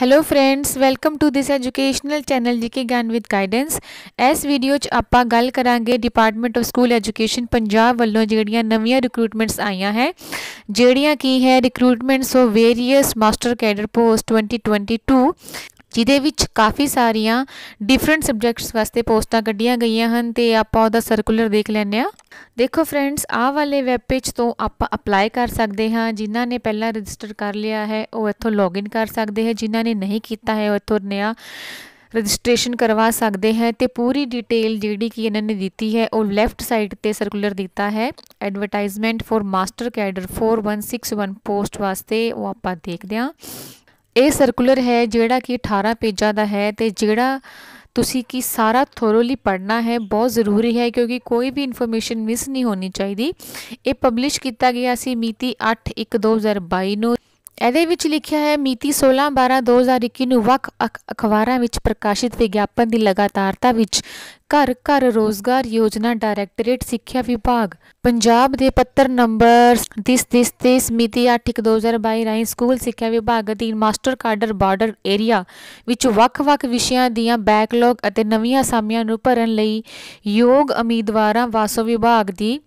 hello friends welcome to this educational channel GK ਗਿਆਨ with guidance ਇਸ video 'ਚ ਆਪਾਂ ਗੱਲ ਕਰਾਂਗੇ department of school education Punjab ਵੱਲੋਂ ਜਿਹੜੀਆਂ ਨਵੀਆਂ ਰਿਕਰੂਟਮੈਂਟਸ ਆਈਆਂ ਹੈ ਜਿਹੜੀਆਂ ਕੀ ਹੈ recruitments of various master cadre post 2022 ਜਿਹਦੇ ਵਿੱਚ ਕਾਫੀ ਸਾਰੀਆਂ ਡਿਫਰੈਂਟ ਸਬਜੈਕਟਸ ਵਾਸਤੇ ਪੋਸਟਾਂ ਕੱਢੀਆਂ ਗਈਆਂ ਹਨ ਤੇ ਆਪਾਂ ਉਹਦਾ ਸਰਕੂਲਰ ਦੇਖ ਲੈਂਦੇ ਆ ਦੇਖੋ ਫਰੈਂਡਸ ਆਹ ਵਾਲੇ ਵੈਬ ਪੇਜ ਤੋਂ ਆਪਾਂ ਅਪਲਾਈ ਕਰ ਸਕਦੇ ਹਾਂ ਜਿਨ੍ਹਾਂ ਨੇ ਪਹਿਲਾਂ ਰਜਿਸਟਰ ਕਰ ਲਿਆ ਹੈ ਉਹ ਇੱਥੋਂ ਲੌਗਇਨ ਕਰ ਸਕਦੇ ਹੈ ਜਿਨ੍ਹਾਂ ਨੇ ਨਹੀਂ ਕੀਤਾ ਹੈ ਉਹ ਇੱਥੋਂ ਨਿਆ ਰਜਿਸਟ੍ਰੇਸ਼ਨ ਕਰਵਾ ਸਕਦੇ ਹੈ ਤੇ ਪੂਰੀ ਡਿਟੇਲ ਜਿਹੜੀ ਕਿ ਇਹਨਾਂ ਨੇ ਦਿੱਤੀ ਹੈ ਉਹ ਲੈਫਟ ਸਾਈਡ ਤੇ ਸਰਕੂਲਰ ਦਿੱਤਾ ਹੈ advertisement for master cadre 4161 post ਵਾਸਤੇ ਉਹ ਆਪਾਂ ਦੇਖਦੇ ਹਾਂ ਇਹ ਸਰਕੂਲਰ ਹੈ ਜਿਹੜਾ ਕਿ 18 ਪੇਜਾਂ ਦਾ ਹੈ ਤੇ ਜਿਹੜਾ ਤੁਸੀਂ ਕੀ ਸਾਰਾ ਥੋਰੋਲੀ ਪੜ੍ਹਨਾ ਹੈ ਬਹੁਤ ਜ਼ਰੂਰੀ ਹੈ ਕਿਉਂਕਿ ਕੋਈ ਵੀ ਇਨਫੋਰਮੇਸ਼ਨ ਮਿਸ ਨਹੀਂ ਹੋਣੀ ਚਾਹੀਦੀ ਇਹ ਪਬਲਿਸ਼ ਕੀਤਾ ਗਿਆ ਸੀ ਮਿਤੀ 8/1/2022 ਨੂੰ ਇਹਦੇ ਵਿੱਚ ਲਿਖਿਆ ਹੈ ਮਿਤੀ 16/12/2021 ਨੂੰ ਵੱਖ ਅਖਬਾਰਾਂ ਵਿੱਚ ਪ੍ਰਕਾਸ਼ਿਤ ਵਿਗਿਆਪਨ ਦੀ ਲਗਾਤਾਰਤਾ ਵਿੱਚ ਘਰ ਘਰ ਰੋਜ਼ਗਾਰ ਯੋਜਨਾ ਡਾਇਰੈਕਟੋਰੇਟ ਸਿੱਖਿਆ ਵਿਭਾਗ ਪੰਜਾਬ ਦੇ ਪੱਤਰ ਨੰਬਰ 3030 ਮਿਤੀ 8/2022 ਰਾਹੀਂ ਸਕੂਲ ਸਿੱਖਿਆ ਵਿਭਾਗ ਅਧੀਨ ਮਾਸਟਰ ਕਾਡਰ ਬਾਰਡਰ ਏਰੀਆ ਵਿੱਚ ਵੱਖ-ਵੱਖ ਵਿਸ਼ਿਆਂ ਦੀਆਂ ਬੈਕਲੌਗ ਅਤੇ ਨਵੀਆਂ ਅਸਾਮੀਆਂ ਨੂੰ ਭਰਨ ਲਈ ਯੋਗ ਉਮੀਦਵਾਰਾਂ ਵਾਸੋ ਵਿਭਾਗ ਦੀ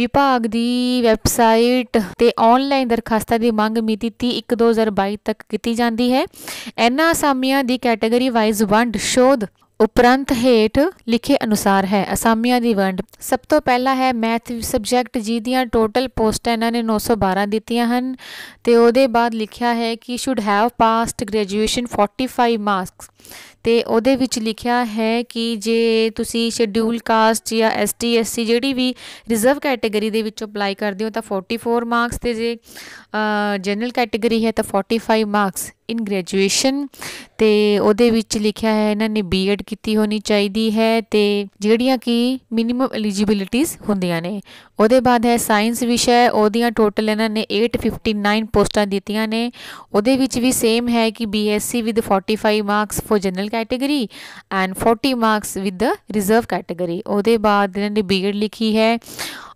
ਵਿਭਾਗ ਦੀ ਵੈਬਸਾਈਟ ਤੇ ਆਨਲਾਈਨ ਦਰਖਾਸਤਾਂ ਦੀ ਮੰਗ ਮਿਤੀ 31/2022 ਤੱਕ ਕੀਤੀ ਜਾਂਦੀ ਹੈ ਇਹਨਾਂ ਅਸਾਮੀਆਂ ਦੀ ਕੈਟਾਗਰੀ ਵਾਈਜ਼ ਵੰਡ ਸ਼ੋਧ ਉਪਰੰਤ ਹੇਠ ਲਿਖੇ ਅਨੁਸਾਰ ਹੈ ਅਸਾਮੀਆਂ ਦੀ ਵੰਡ ਸਭ ਤੋਂ ਪਹਿਲਾ ਹੈ ਮੈਥ ਸਬਜੈਕਟ ਜੀ ਦੀਆਂ ਟੋਟਲ ਪੋਸਟਾਂ ਇਹਨਾਂ ਨੇ 912 ਦਿੱਤੀਆਂ ਹਨ ਤੇ ਉਹਦੇ ਬਾਅਦ ਲਿਖਿਆ ਹੈ ਕਿ should have passed graduation 45 marks ਤੇ ਉਹਦੇ ਵਿੱਚ ਲਿਖਿਆ ਹੈ ਕਿ ਜੇ ਤੁਸੀਂ ਸ਼ੈਡਿਊਲ ਕਾਸਟ ਜਾਂ ਐਸਟੀ ਐਸਸੀ ਜਿਹੜੀ ਵੀ ਰਿਜ਼ਰਵ ਕੈਟਾਗਰੀ ਦੇ ਵਿੱਚ ਅਪਲਾਈ ਕਰਦੇ ਹੋ ਤਾਂ 44 ਮਾਰਕਸ ਤੇ ਜੇ ਜਨਰਲ ਕੈਟਾਗਰੀ ਹੈ ਤਾਂ 45 ਮਾਰਕਸ ਇਨ ਗ੍ਰੈਜੂਏਸ਼ਨ ਤੇ ਉਹਦੇ ਵਿੱਚ ਲਿਖਿਆ ਹੈ ਇਹਨਾਂ ਨੇ ਬੀਐਡ ਕੀਤੀ ਹੋਣੀ ਚਾਹੀਦੀ ਹੈ ਤੇ ਜਿਹੜੀਆਂ ਕਿ ਮਿਨੀਮਮ ਐਲੀਜੀਬਿਲਿਟੀਜ਼ ਹੁੰਦੀਆਂ ਨੇ ਉਹਦੇ ਬਾਅਦ ਹੈ ਸਾਇੰਸ ਵਿਸ਼ਾ ਉਹਦੀਆਂ ਟੋਟਲ ਇਹਨਾਂ ਨੇ 859 ਪੋਸਟਾਂ ਦਿੱਤੀਆਂ ਨੇ ਉਹਦੇ ਵਿੱਚ ਵੀ ਸੇਮ ਹੈ ਕਿ BSc with 45 marks for general category and 40 marks with the reserve category ਉਹਦੇ ਬਾਅਦ ਇਹਨਾਂ ਨੇ ਬੀਐਡ ਲਿਖੀ ਹੈ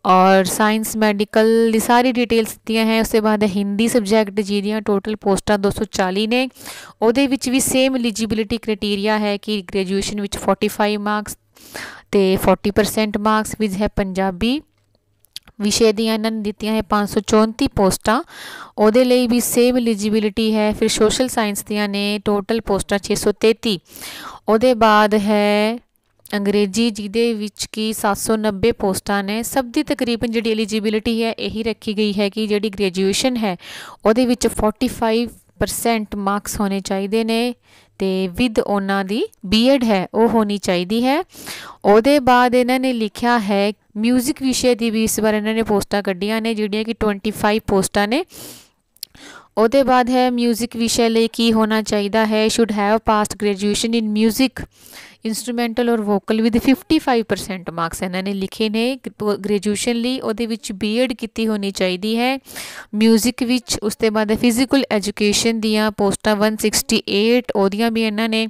ਔਰ ਸਾਇੰਸ ਮੈਡੀਕਲ ਦੀ ਸਾਰੀ ਡਿਟੇਲਸ ਦਿੱਤੀਆਂ ਹੈ ਉਸੇ ਬਾਅਦ ਹਿੰਦੀ ਸਬਜੈਕਟ ਜਿਹਦੀਆਂ ਟੋਟਲ ਪੋਸਟਾਂ 240 ਨੇ ਉਹਦੇ ਵਿੱਚ ਵੀ ਸੇਮ ਐਲੀਜੀਬਿਲਿਟੀ ਕ੍ਰਾਈਟੇਰੀਆ ਹੈ ਕਿ ਗ੍ਰੈਜੂਏਸ਼ਨ ਵਿੱਚ 45 ਮਾਰਕਸ ਤੇ 40% ਮਾਰਕਸ ਵਿਦ ਹੈ ਪੰਜਾਬੀ ਵਿਸ਼ੇ ਦੀਆਂ ਇਹਨਾਂ ਨੇ ਦਿੱਤੀਆਂ ਹੈ 534 ਪੋਸਟਾਂ ਉਹਦੇ ਲਈ ਵੀ ਸੇਮ ਐਲੀਜੀਬਿਲਿਟੀ ਹੈ ਫਿਰ ਸੋਸ਼ਲ ਸਾਇੰਸ ਦੀਆਂ ਨੇ ਟੋਟਲ ਪੋਸਟਾਂ 633 ਉਹਦੇ ਬਾਅਦ ਹੈ ਅੰਗਰੇਜ਼ੀ ਜਿਹਦੇ ਵਿੱਚ ਕੀ 790 ਪੋਸਟਾਂ ਨੇ ਸਭ ਦੀ ਤਕਰੀਬਨ ਜਿਹੜੀ ਐਲੀਜੀਬਿਲਟੀ ਹੈ ਇਹੀ ਰੱਖੀ ਗਈ ਹੈ ਕਿ ਜਿਹੜੀ ਗ੍ਰੈਜੂਏਸ਼ਨ ਹੈ ਉਹਦੇ ਵਿੱਚ 45% ਮਾਰਕਸ ਹੋਣੇ ਚਾਹੀਦੇ ਨੇ ਤੇ ਵਿਦ ਉਹਨਾਂ ਦੀ ਬੀਐਡ ਹੈ ਉਹ ਹੋਣੀ ਚਾਹੀਦੀ ਹੈ ਉਹਦੇ ਬਾਅਦ ਇਹਨਾਂ ਨੇ ਲਿਖਿਆ ਹੈ 뮤직 ਵਿਸ਼ੇ ਦੀ ਵੀ ਇਸ ਵਾਰ ਇਹਨਾਂ ਨੇ ਪੋਸਟਾਂ ਕੱਢੀਆਂ ਨੇ ਜਿਹੜੀਆਂ ਕਿ 25 ਪੋਸਟਾਂ ਨੇ ਉਹਦੇ ਬਾਅਦ ਹੈ 뮤직 ਵਿਸ਼ੇ ਲਈ ਕੀ ਹੋਣਾ ਚਾਹੀਦਾ ਹੈ should have passed graduation in 뮤직 instrumental or vocal with 55% marks ਇਹਨਾਂ ਨੇ ਲਿਖੇ ਨੇ ਗ੍ਰੈਜੂਏਸ਼ਨ ਲਈ ਉਹਦੇ ਵਿੱਚ ਬੀਐਡ ਕੀਤੀ ਹੋਣੀ ਚਾਹੀਦੀ ਹੈ 뮤직 ਵਿੱਚ ਉਸ ਤੋਂ ਬਾਅਦ ਫਿਜ਼ੀਕਲ ਐਜੂਕੇਸ਼ਨ ਦੀਆਂ ਪੋਸਟਾਂ 168 ਉਹਦੀਆਂ ਵੀ ਇਹਨਾਂ ਨੇ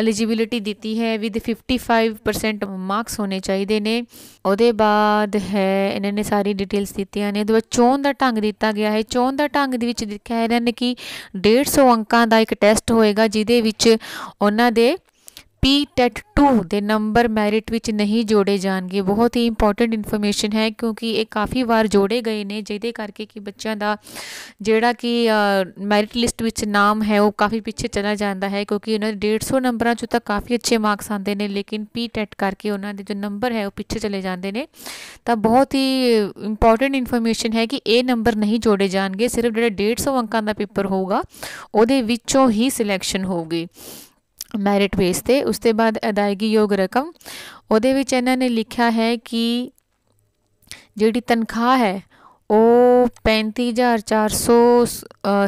ਐਲੀਜੀਬਿਲਿਟੀ ਦਿੱਤੀ ਹੈ ਵਿਦ 55% ਮਾਰਕਸ ਹੋਣੇ ਚਾਹੀਦੇ ਨੇ ਉਹਦੇ ਬਾਅਦ ਹੈ ਇਹਨਾਂ ਨੇ ਸਾਰੀ ਡਿਟੇਲਸ ਦਿੱਤੀਆਂ ਨੇ ਉਹਦੇ ਬਾਅਦ ਚੋਣ ਦਾ ਢੰਗ ਦਿੱਤਾ ਗਿਆ ਹੈ ਚੋਣ ਦਾ ਢੰਗ ਦੇ ਵਿੱਚ ਦਿਖਾਇਆ ਰਹਿਣ ਕਿ 150 ਅੰਕਾਂ ਦਾ ਇੱਕ ਟੈਸਟ ਹੋਏਗਾ ਜਿਹਦੇ ਵਿੱਚ ਉਹਨਾਂ ਦੇ ਪੀ ਟੈਟ 2 ਦੇ ਨੰਬਰ ਮੈਰਿਟ ਵਿੱਚ ਨਹੀਂ ਜੋੜੇ ਜਾਣਗੇ ਬਹੁਤ ਹੀ ਇੰਪੋਰਟੈਂਟ ਇਨਫੋਰਮੇਸ਼ਨ ਹੈ ਕਿਉਂਕਿ ਇਹ ਕਾਫੀ ਵਾਰ ਜੋੜੇ ਗਏ ਨੇ ਜਿਹਦੇ ਕਰਕੇ ਕਿ ਬੱਚਿਆਂ ਦਾ ਜਿਹੜਾ ਕਿ ਮੈਰਿਟ ਲਿਸਟ ਵਿੱਚ ਨਾਮ ਹੈ ਉਹ ਕਾਫੀ ਪਿੱਛੇ ਚਲਾ ਜਾਂਦਾ ਹੈ ਕਿਉਂਕਿ ਉਹਨਾਂ ਦੇ 150 ਨੰਬਰਾਂ ਚੋਂ ਤਾਂ ਕਾਫੀ ਅੱਛੇ ਮਾਰਕਸ ਆਉਂਦੇ ਨੇ ਲੇਕਿਨ ਪੀ ਟੈਟ e ਕਰਕੇ ਉਹਨਾਂ ਦੇ ਜੋ ਨੰਬਰ ਹੈ ਉਹ ਪਿੱਛੇ ਚਲੇ ਜਾਂਦੇ ਨੇ ਤਾਂ ਬਹੁਤ ਹੀ ਇੰਪੋਰਟੈਂਟ ਇਨਫੋਰਮੇਸ਼ਨ ਹੈ ਕਿ ਇਹ ਨੰਬਰ ਨਹੀਂ ਜੋੜੇ ਜਾਣਗੇ ਸਿਰਫ ਜਿਹੜਾ 150 ਅੰਕਾਂ ਦਾ ਪੇਪਰ ਹੋਊਗਾ ਉਹਦੇ ਵਿੱਚੋਂ ਹੀ ਸਿਲੈਕਸ਼ਨ ਹੋਊਗੀ ਮੈਰਿਟ ਬੇਸ ਤੇ ਉਸ ਤੋਂ ਬਾਅਦ ਅਦਾਇਗੀ ਯੋਗ ਰਕਮ ਉਹਦੇ ਵਿੱਚ ਇਹਨਾਂ ਨੇ ਲਿਖਿਆ ਹੈ ਕਿ ਜਿਹੜੀ ਤਨਖਾਹ ਹੈ ਉਹ 35400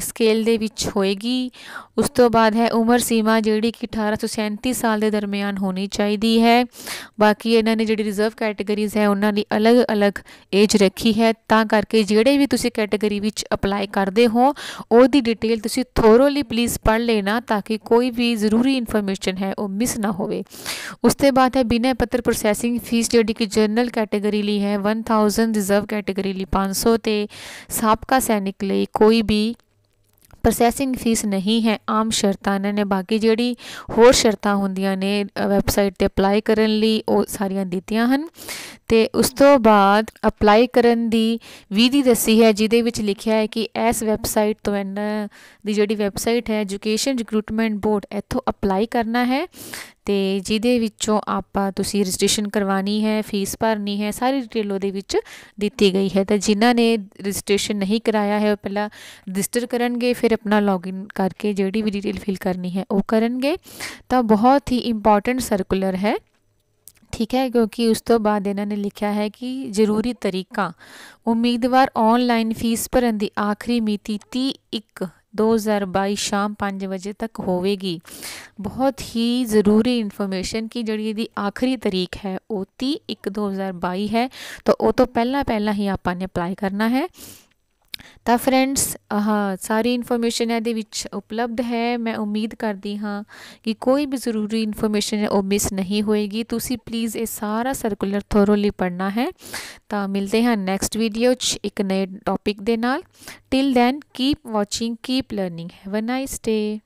ਸਕੇਲ ਦੇ ਵਿੱਚ ਹੋਏਗੀ ਉਸ ਤੋਂ ਬਾਅਦ ਹੈ ਉਮਰ ਸੀਮਾ ਜਿਹੜੀ ਕਿ 1837 ਸਾਲ ਦੇ ਦਰਮਿਆਨ ਹੋਣੀ ਚਾਹੀਦੀ ਹੈ ਬਾਕੀ ਇਹਨਾਂ ਨੇ ਜਿਹੜੀ ਰਿਜ਼ਰਵ ਕੈਟਾਗਰੀਜ਼ ਹੈ ਉਹਨਾਂ ਦੀ ਅਲੱਗ-ਅਲੱਗ ਏਜ ਰੱਖੀ ਹੈ ਤਾਂ ਕਰਕੇ ਜਿਹੜੇ ਵੀ ਤੁਸੀਂ ਕੈਟਾਗਰੀ ਵਿੱਚ ਅਪਲਾਈ ਕਰਦੇ ਹੋ ਉਹਦੀ ਡਿਟੇਲ ਤੁਸੀਂ ਥੋਰੋਲੀ ਪਲੀਜ਼ ਪੜ੍ਹ ਲੈਣਾ ਤਾਂ ਕਿ ਕੋਈ ਵੀ ਜ਼ਰੂਰੀ ਇਨਫੋਰਮੇਸ਼ਨ ਹੈ ਉਹ ਮਿਸ ਨਾ ਹੋਵੇ ਉਸ ਤੋਂ ਬਾਅਦ ਹੈ ਬਿਨੈ ਪੱਤਰ ਪ੍ਰੋਸੈਸਿੰਗ ਫੀਸ ਜਿਹੜੀ ਕਿ ਜਨਰਲ ਕੈਟਾਗਰੀ ਲਈ ਹੈ 1000 ਰਿਜ਼ਰਵ ਕੈਟਾਗਰੀ ਲਈ 500 ਜ਼ੀਰੋ ਤੇ ਸਾਬਕਾ ਸੈਨਿਕ ਲਈ ਕੋਈ ਵੀ ਪ੍ਰੋਸੈਸਿੰਗ ਫੀਸ ਨਹੀਂ ਹੈ ਆਮ ਸ਼ਰਤਾਂ ਨੇ ਨੇ ਬਾਕੀ ਜਿਹੜੀ ਹੋਰ ਸ਼ਰਤਾਂ ਹੁੰਦੀਆਂ ਨੇ ਵੈਬਸਾਈਟ ਤੇ ਅਪਲਾਈ ਕਰਨ ਲਈ ਉਹ ਸਾਰੀਆਂ ਦਿੱਤੀਆਂ ਹਨ ਤੇ ਉਸ ਤੋਂ ਬਾਅਦ ਅਪਲਾਈ ਕਰਨ ਦੀ ਵਿਧੀ ਦੱਸੀ ਹੈ ਜਿਹਦੇ ਵਿੱਚ ਲਿਖਿਆ ਹੈ ਕਿ ਇਸ ਵੈਬਸਾਈਟ ਤੋਂ ਇਹਨਾਂ ਦੀ ਜਿਹੜੀ ਵੈਬਸਾਈਟ ਹੈ ਐਜੂਕੇਸ਼ਨ ਰਿਕਰੂਟਮੈਂਟ ਬੋਰਡ ਇੱਥੋਂ ਅਪਲਾਈ ਕਰਨਾ ਹੈ ਤੇ ਜਿਹਦੇ ਵਿੱਚੋਂ ਆਪਾਂ ਤੁਸੀਂ ਰਜਿਸਟ੍ਰੇਸ਼ਨ ਕਰਵਾਣੀ ਹੈ ਫੀਸ ਭਰਨੀ ਹੈ ਸਾਰੀ ਡਿਟੇਲ ਉਹਦੇ ਵਿੱਚ ਦਿੱਤੀ ਗਈ ਹੈ ਤਾਂ ਜਿਨ੍ਹਾਂ ਨੇ ਰਜਿਸਟ੍ਰੇਸ਼ਨ ਨਹੀਂ ਕਰਾਇਆ ਹੈ ਉਹ ਪਹਿਲਾਂ ਰਜਿਸਟਰ ਕਰਨਗੇ ਫਿਰ ਆਪਣਾ ਲੌਗਇਨ ਕਰਕੇ ਜਿਹੜੀ ਵੀ ਡਿਟੇਲ ਫਿਲ ਕਰਨੀ ਹੈ ਉਹ ਕਰਨਗੇ ਤਾਂ ਬਹੁਤ ਹੀ ਇੰਪੋਰਟੈਂਟ ਸਰਕੂਲਰ ਹੈ ਠੀਕ ਹੈ ਕਿਉਂਕਿ ਉਸ ਤੋਂ ਬਾਅਦ ਇਹਨਾਂ ਨੇ ਲਿਖਿਆ ਹੈ ਕਿ ਜ਼ਰੂਰੀ ਤਰੀਕਾ ਉਮੀਦਵਾਰ ਆਨਲਾਈਨ ਫੀਸ ਭਰਨ ਦੀ ਆਖਰੀ ਮਿਤੀ 31 2022 ਸ਼ਾਮ 5 ਵਜੇ ਤੱਕ ਹੋਵੇਗੀ ਬਹੁਤ ਹੀ ਜ਼ਰੂਰੀ ਇਨਫੋਰਮੇਸ਼ਨ ਕਿ ਜਿਹੜੀ ਇਹਦੀ ਆਖਰੀ ਤਾਰੀਖ ਹੈ ਉਹ 31 2022 ਹੈ ਤਾਂ ਉਹ ਤੋਂ ਪਹਿਲਾਂ ਪਹਿਲਾਂ ਹੀ ਆਪਾਂ ਨੇ ਅਪਲਾਈ ਕਰਨਾ ਹੈ ਤਾਂ ਫਰੈਂਡਸ ਆਹ ਸਾਰੀ ਇਨਫੋਰਮੇਸ਼ਨ ਇਹਦੇ ਵਿੱਚ ਉਪਲਬਧ ਹੈ ਮੈਂ ਉਮੀਦ ਕਰਦੀ ਹਾਂ ਕਿ ਕੋਈ ਵੀ ਜ਼ਰੂਰੀ ਇਨਫੋਰਮੇਸ਼ਨ ਹੈ ਉਹ ਮਿਸ ਨਹੀਂ ਹੋਏਗੀ ਤੁਸੀਂ ਪਲੀਜ਼ ਇਹ ਸਾਰਾ ਸਰਕੂਲਰ ਥੋਰੋਲੀ ਪੜ੍ਹਨਾ ਹੈ ਤਾਂ ਮਿਲਦੇ ਹਾਂ ਨੈਕਸਟ ਵੀਡੀਓ 'ਚ ਇੱਕ ਨਏ ਟੌਪਿਕ ਦੇ ਨਾਲ till then keep watching keep learning have a nice day